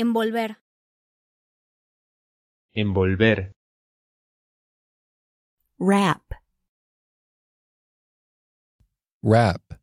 Envolver. Envolver. Wrap. Wrap.